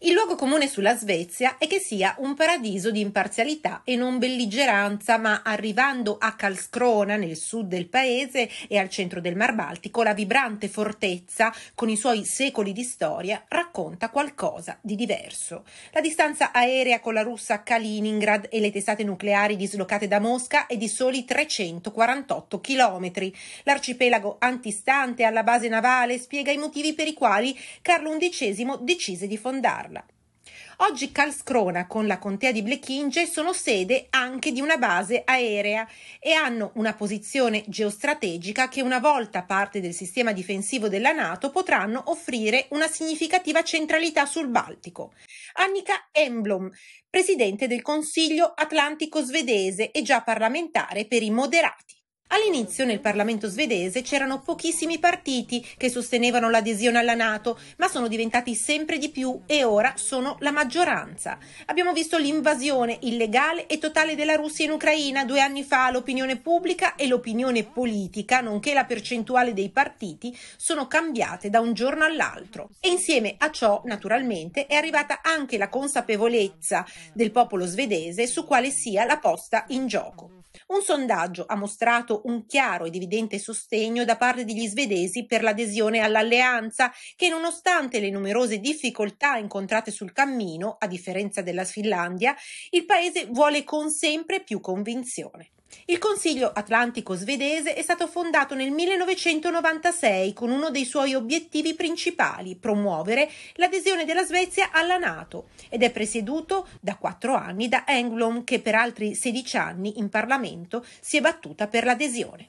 Il luogo comune sulla Svezia è che sia un paradiso di imparzialità e non belligeranza, ma arrivando a Calscrona, nel sud del paese e al centro del Mar Baltico, la vibrante fortezza, con i suoi secoli di storia, racconta qualcosa di diverso. La distanza aerea con la russa a Kaliningrad e le testate nucleari dislocate da Mosca è di soli 348 chilometri. L'arcipelago antistante alla base navale spiega i motivi per i quali Carlo XI decise di fondarla farla. Oggi Karlskrona con la contea di Blechinge sono sede anche di una base aerea e hanno una posizione geostrategica che una volta parte del sistema difensivo della Nato potranno offrire una significativa centralità sul Baltico. Annika Emblom, presidente del Consiglio Atlantico svedese e già parlamentare per i moderati. All'inizio nel Parlamento svedese c'erano pochissimi partiti che sostenevano l'adesione alla Nato, ma sono diventati sempre di più e ora sono la maggioranza. Abbiamo visto l'invasione illegale e totale della Russia in Ucraina due anni fa, l'opinione pubblica e l'opinione politica, nonché la percentuale dei partiti, sono cambiate da un giorno all'altro. E insieme a ciò, naturalmente, è arrivata anche la consapevolezza del popolo svedese su quale sia la posta in gioco. Un sondaggio ha mostrato un chiaro ed evidente sostegno da parte degli svedesi per l'adesione all'alleanza, che nonostante le numerose difficoltà incontrate sul cammino, a differenza della Finlandia, il paese vuole con sempre più convinzione. Il Consiglio Atlantico svedese è stato fondato nel 1996 con uno dei suoi obiettivi principali, promuovere l'adesione della Svezia alla Nato ed è presieduto da quattro anni da Englom che per altri 16 anni in Parlamento si è battuta per l'adesione.